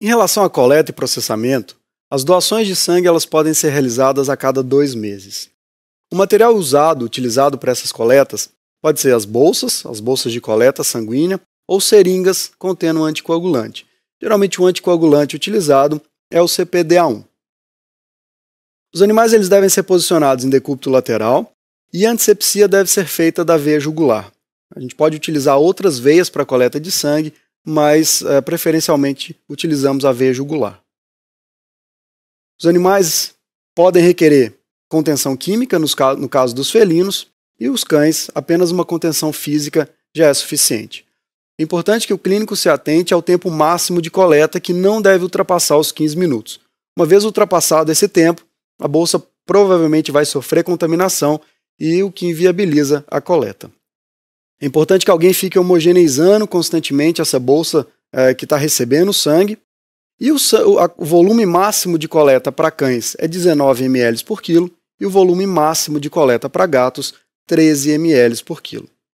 Em relação à coleta e processamento, as doações de sangue elas podem ser realizadas a cada dois meses. O material usado, utilizado para essas coletas, pode ser as bolsas, as bolsas de coleta sanguínea, ou seringas contendo anticoagulante. Geralmente o anticoagulante utilizado é o CPDA1. Os animais eles devem ser posicionados em decúbito lateral e a antisepsia deve ser feita da veia jugular. A gente pode utilizar outras veias para coleta de sangue, mas é, preferencialmente utilizamos a veia jugular. Os animais podem requerer contenção química, no caso dos felinos, e os cães, apenas uma contenção física já é suficiente. É importante que o clínico se atente ao tempo máximo de coleta, que não deve ultrapassar os 15 minutos. Uma vez ultrapassado esse tempo, a bolsa provavelmente vai sofrer contaminação e o que inviabiliza a coleta. É importante que alguém fique homogeneizando constantemente essa bolsa é, que está recebendo sangue. E o, o, volume máximo de coleta para cães é 19 ml por quilo e o volume máximo de coleta para gatos, 13 ml por quilo.